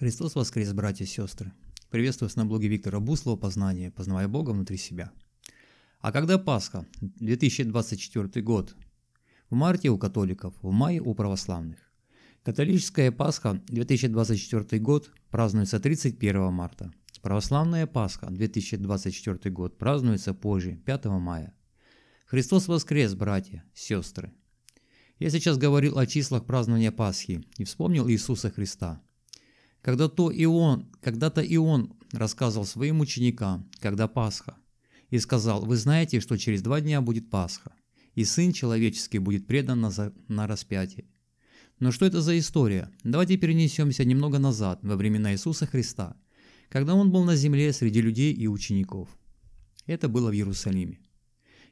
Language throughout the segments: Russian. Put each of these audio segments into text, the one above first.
Христос воскрес, братья и сестры! Приветствую вас на блоге Виктора Буслова «Познание. Познавая Бога внутри себя». А когда Пасха? 2024 год. В марте у католиков, в мае у православных. Католическая Пасха 2024 год празднуется 31 марта. Православная Пасха 2024 год празднуется позже, 5 мая. Христос воскрес, братья, сестры! Я сейчас говорил о числах празднования Пасхи и вспомнил Иисуса Христа – когда-то и он, когда-то и он рассказывал своим ученикам, когда Пасха, и сказал, вы знаете, что через два дня будет Пасха, и Сын Человеческий будет предан на, за... на распятие. Но что это за история? Давайте перенесемся немного назад, во времена Иисуса Христа, когда Он был на земле среди людей и учеников. Это было в Иерусалиме.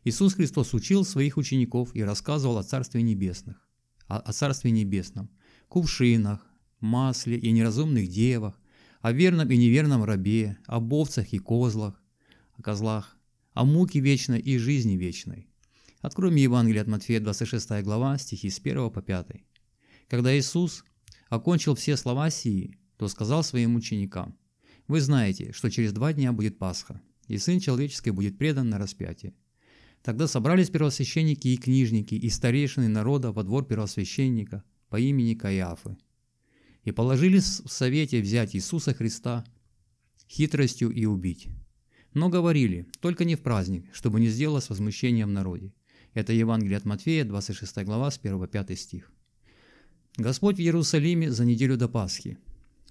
Иисус Христос учил своих учеников и рассказывал о Царстве Небесных, о, о Царстве Небесном, кувшинах, масле и неразумных девах, о верном и неверном рабе, о овцах и козлах, о козлах, о муке вечной и жизни вечной. Откроем Евангелие от Матфея 26 глава, стихи с 1 по 5. Когда Иисус окончил все слова сии, то сказал своим ученикам, «Вы знаете, что через два дня будет Пасха, и Сын Человеческий будет предан на распятие». Тогда собрались первосвященники и книжники и старейшины народа во двор первосвященника по имени Каиафы – и положили в совете взять Иисуса Христа хитростью и убить. Но говорили, только не в праздник, чтобы не сделалось возмущением в народе. Это Евангелие от Матфея, 26 глава, с 1 по 5 стих. Господь в Иерусалиме за неделю до Пасхи.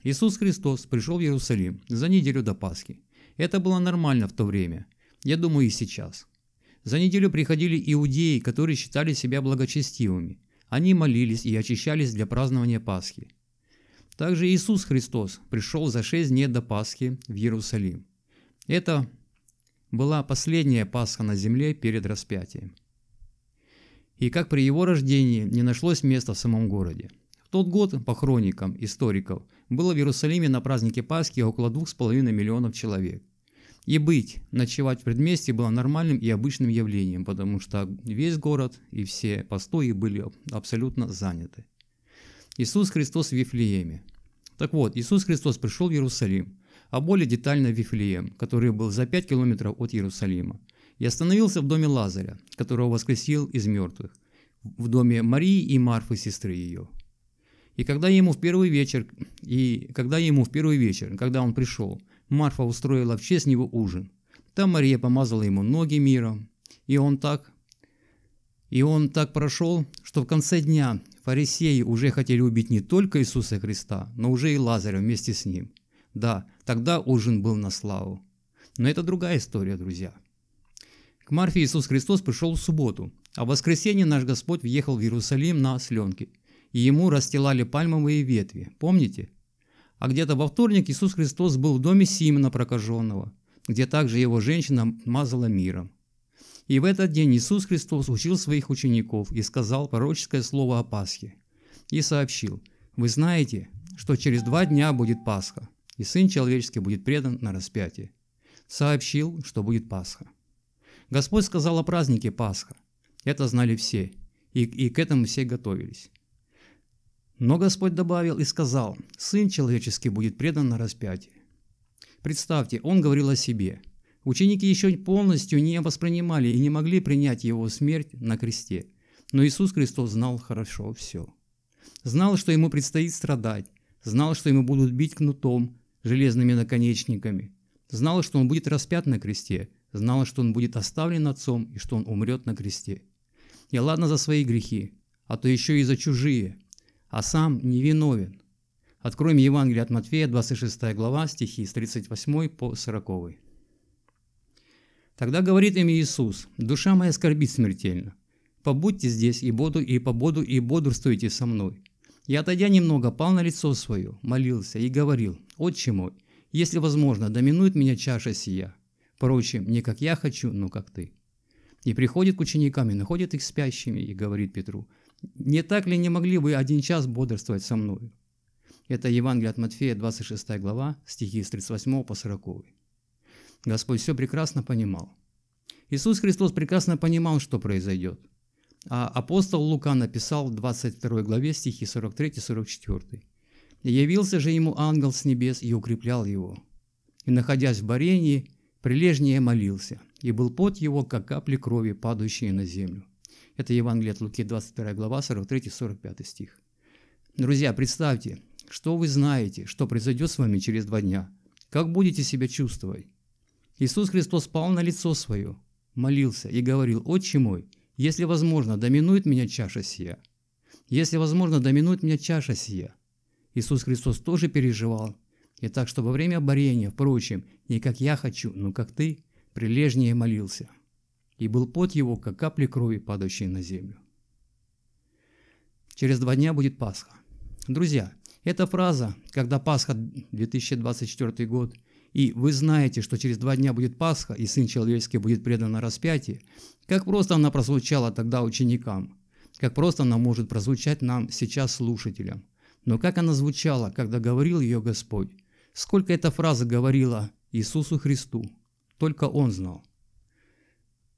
Иисус Христос пришел в Иерусалим за неделю до Пасхи. Это было нормально в то время, я думаю и сейчас. За неделю приходили иудеи, которые считали себя благочестивыми. Они молились и очищались для празднования Пасхи. Также Иисус Христос пришел за шесть дней до Пасхи в Иерусалим. Это была последняя Пасха на земле перед распятием. И как при его рождении не нашлось места в самом городе. В тот год, по хроникам историков, было в Иерусалиме на празднике Пасхи около двух с половиной миллионов человек. И быть, ночевать в предместье было нормальным и обычным явлением, потому что весь город и все постои были абсолютно заняты. Иисус Христос в Вифлееме. Так вот, Иисус Христос пришел в Иерусалим, а более детально в Вифлеем, который был за 5 километров от Иерусалима, и остановился в доме Лазаря, которого воскресил из мертвых, в доме Марии и Марфы, сестры ее. И когда ему в первый вечер, и когда ему в первый вечер, когда он пришел, Марфа устроила в честь него ужин. Там Мария помазала ему ноги миром, и он так и он так прошел, что в конце дня фарисеи уже хотели убить не только Иисуса Христа, но уже и Лазаря вместе с ним. Да, тогда ужин был на славу. Но это другая история, друзья. К Марфе Иисус Христос пришел в субботу, а в воскресенье наш Господь въехал в Иерусалим на осленке, и ему расстилали пальмовые ветви, помните? А где-то во вторник Иисус Христос был в доме Симона прокаженного, где также его женщина мазала миром. И в этот день Иисус Христос учил своих учеников и сказал пророческое слово о Пасхе. И сообщил, «Вы знаете, что через два дня будет Пасха, и Сын Человеческий будет предан на распятие». Сообщил, что будет Пасха. Господь сказал о празднике Пасха. Это знали все, и, и к этому все готовились. Но Господь добавил и сказал, «Сын человеческий будет предан на распятие». Представьте, Он говорил о себе – Ученики еще полностью не воспринимали и не могли принять его смерть на кресте. Но Иисус Христос знал хорошо все. Знал, что ему предстоит страдать, знал, что ему будут бить кнутом, железными наконечниками, знал, что он будет распят на кресте, знал, что он будет оставлен отцом и что он умрет на кресте. И ладно за свои грехи, а то еще и за чужие, а сам невиновен. Откроем Евангелие от Матфея, 26 глава, стихи с 38 по 40. Тогда говорит им Иисус, «Душа моя скорбит смертельно. Побудьте здесь и боду, и пободу, и бодрствуйте со мной». Я, отойдя немного, пал на лицо свое, молился и говорил, «Отче мой, если возможно, доминует меня чаша сия. Впрочем, не как я хочу, но как ты». И приходит к ученикам и находит их спящими, и говорит Петру, «Не так ли не могли вы один час бодрствовать со мною?» Это Евангелие от Матфея, 26 глава, стихи с 38 по 40. Господь все прекрасно понимал. Иисус Христос прекрасно понимал, что произойдет. А апостол Лука написал в 22 главе стихи 43-44. «Явился же ему ангел с небес и укреплял его. И, находясь в Барении, прилежнее молился, и был пот его, как капли крови, падающие на землю». Это Евангелие от Луки, 22 глава, 43-45 стих. Друзья, представьте, что вы знаете, что произойдет с вами через два дня. Как будете себя чувствовать? Иисус Христос пал на лицо свое, молился и говорил, «Отче мой, если возможно, доминует меня чаша сия, если возможно, доминует меня чаша сия». Иисус Христос тоже переживал, и так, что во время борения, впрочем, не как я хочу, но как ты, прилежнее молился. И был пот его, как капли крови, падающие на землю. Через два дня будет Пасха. Друзья, эта фраза, когда Пасха 2024 год, и вы знаете, что через два дня будет Пасха, и Сын Человеческий будет предан на распятие, как просто она прозвучала тогда ученикам, как просто она может прозвучать нам сейчас слушателям. Но как она звучала, когда говорил ее Господь? Сколько эта фраза говорила Иисусу Христу? Только Он знал.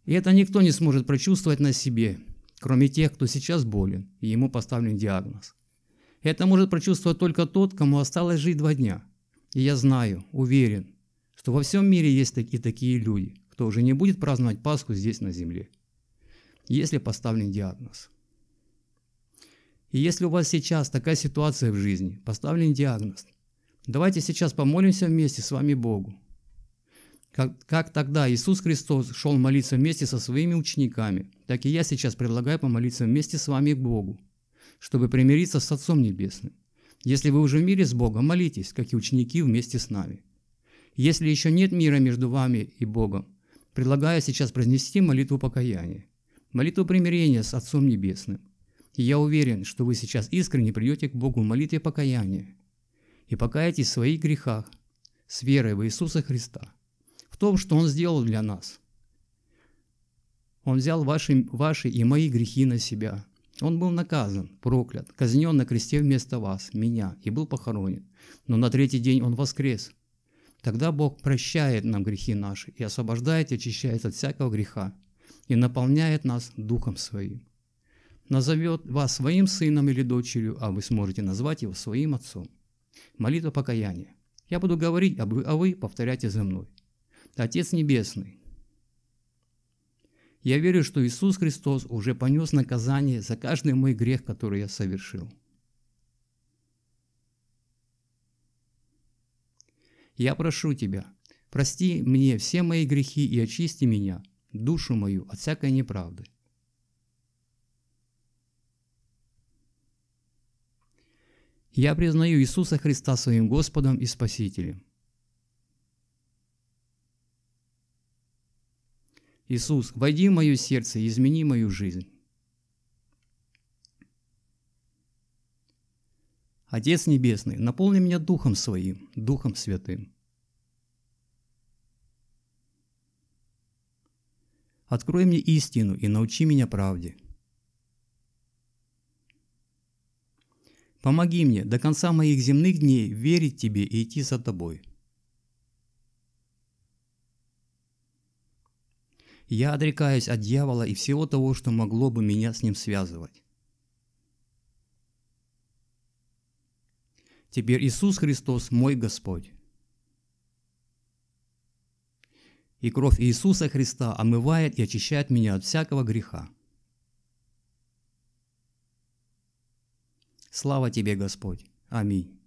И это никто не сможет прочувствовать на себе, кроме тех, кто сейчас болен и ему поставлен диагноз. Это может прочувствовать только тот, кому осталось жить два дня – и я знаю, уверен, что во всем мире есть и такие люди, кто уже не будет праздновать Пасху здесь на земле, если поставлен диагноз. И если у вас сейчас такая ситуация в жизни, поставлен диагноз, давайте сейчас помолимся вместе с вами Богу. Как, как тогда Иисус Христос шел молиться вместе со своими учениками, так и я сейчас предлагаю помолиться вместе с вами к Богу, чтобы примириться с Отцом Небесным. Если вы уже в мире с Богом, молитесь, как и ученики вместе с нами. Если еще нет мира между вами и Богом, предлагаю сейчас произнести молитву покаяния, молитву примирения с Отцом Небесным. И я уверен, что вы сейчас искренне придете к Богу в молитве покаяния и покаетесь в своих грехах с верой в Иисуса Христа, в том, что Он сделал для нас. Он взял ваши, ваши и мои грехи на себя – он был наказан, проклят, казнен на кресте вместо вас, меня, и был похоронен. Но на третий день он воскрес. Тогда Бог прощает нам грехи наши и освобождает и очищает от всякого греха и наполняет нас Духом Своим. Назовет вас своим сыном или дочерью, а вы сможете назвать его своим отцом. Молитва покаяния. Я буду говорить, а вы а повторяйте за мной. Отец Небесный, я верю, что Иисус Христос уже понес наказание за каждый мой грех, который я совершил. Я прошу Тебя, прости мне все мои грехи и очисти меня, душу мою от всякой неправды. Я признаю Иисуса Христа своим Господом и Спасителем. Иисус, войди в мое сердце и измени мою жизнь. Отец Небесный, наполни меня Духом Своим, Духом Святым. Открой мне истину и научи меня правде. Помоги мне до конца моих земных дней верить Тебе и идти за Тобой – Я отрекаюсь от дьявола и всего того, что могло бы меня с ним связывать. Теперь Иисус Христос мой Господь. И кровь Иисуса Христа омывает и очищает меня от всякого греха. Слава тебе, Господь. Аминь.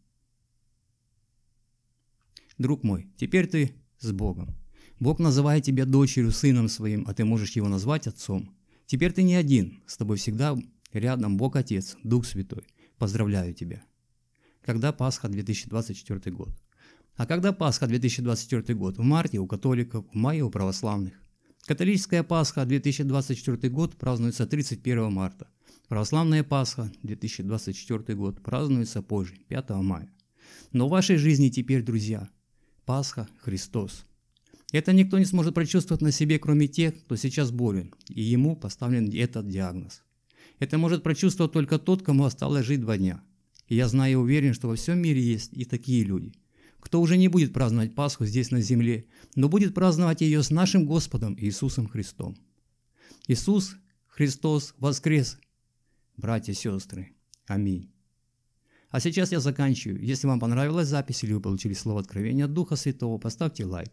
Друг мой, теперь ты с Богом. Бог называет тебя дочерью, сыном своим, а ты можешь его назвать отцом. Теперь ты не один, с тобой всегда рядом Бог Отец, Дух Святой. Поздравляю тебя. Когда Пасха 2024 год? А когда Пасха 2024 год? В марте у католиков, в мае у православных. Католическая Пасха 2024 год празднуется 31 марта. Православная Пасха 2024 год празднуется позже, 5 мая. Но в вашей жизни теперь, друзья, Пасха – Христос – это никто не сможет прочувствовать на себе, кроме тех, кто сейчас болен, и ему поставлен этот диагноз. Это может прочувствовать только тот, кому осталось жить два дня. И я знаю и уверен, что во всем мире есть и такие люди, кто уже не будет праздновать Пасху здесь на земле, но будет праздновать ее с нашим Господом Иисусом Христом. Иисус Христос воскрес, братья и сестры. Аминь. А сейчас я заканчиваю. Если вам понравилась запись или вы получили слово откровения от Духа Святого, поставьте лайк.